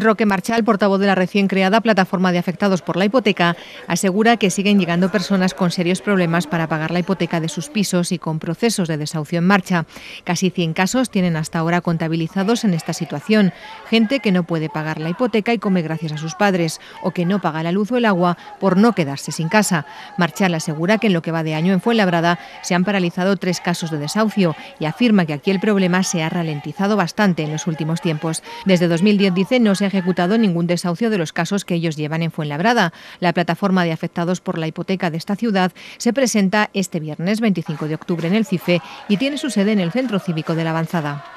Roque Marchal, portavoz de la recién creada Plataforma de Afectados por la Hipoteca, asegura que siguen llegando personas con serios problemas para pagar la hipoteca de sus pisos y con procesos de desahucio en marcha. Casi 100 casos tienen hasta ahora contabilizados en esta situación. Gente que no puede pagar la hipoteca y come gracias a sus padres, o que no paga la luz o el agua por no quedarse sin casa. Marchal asegura que en lo que va de año en Fuenlabrada se han paralizado tres casos de desahucio y afirma que aquí el problema se ha ralentizado bastante en los últimos tiempos. Desde 2010 dice no se ejecutado ningún desahucio de los casos que ellos llevan en Fuenlabrada. La plataforma de afectados por la hipoteca de esta ciudad se presenta este viernes 25 de octubre en el CIFE y tiene su sede en el Centro Cívico de la Avanzada.